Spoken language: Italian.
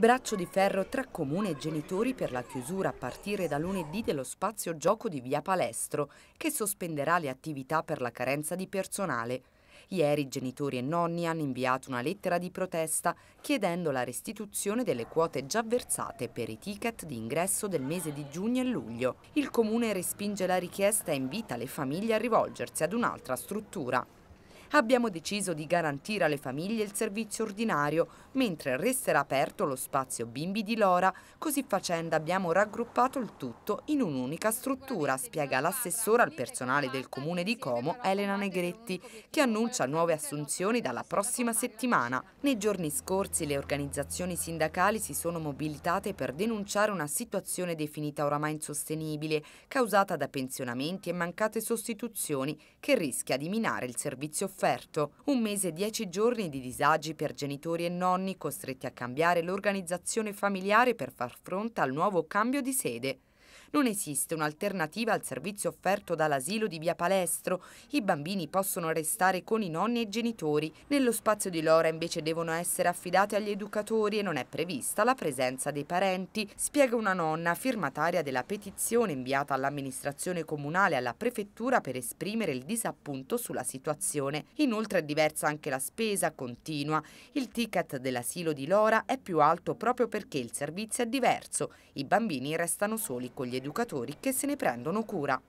Braccio di ferro tra comune e genitori per la chiusura a partire da lunedì dello spazio gioco di via Palestro, che sospenderà le attività per la carenza di personale. Ieri genitori e nonni hanno inviato una lettera di protesta chiedendo la restituzione delle quote già versate per i ticket di ingresso del mese di giugno e luglio. Il comune respinge la richiesta e invita le famiglie a rivolgersi ad un'altra struttura abbiamo deciso di garantire alle famiglie il servizio ordinario, mentre resterà aperto lo spazio bimbi di Lora. Così facendo abbiamo raggruppato il tutto in un'unica struttura, spiega l'assessora al personale del comune di Como, Elena Negretti, che annuncia nuove assunzioni dalla prossima settimana. Nei giorni scorsi le organizzazioni sindacali si sono mobilitate per denunciare una situazione definita oramai insostenibile, causata da pensionamenti e mancate sostituzioni, che rischia di minare il servizio sofferto. Un mese e dieci giorni di disagi per genitori e nonni costretti a cambiare l'organizzazione familiare per far fronte al nuovo cambio di sede. Non esiste un'alternativa al servizio offerto dall'asilo di Via Palestro. I bambini possono restare con i nonni e i genitori. Nello spazio di Lora invece devono essere affidati agli educatori e non è prevista la presenza dei parenti, spiega una nonna firmataria della petizione inviata all'amministrazione comunale e alla prefettura per esprimere il disappunto sulla situazione. Inoltre è diversa anche la spesa continua. Il ticket dell'asilo di Lora è più alto proprio perché il servizio è diverso. I bambini restano soli con gli educatori educatori che se ne prendono cura.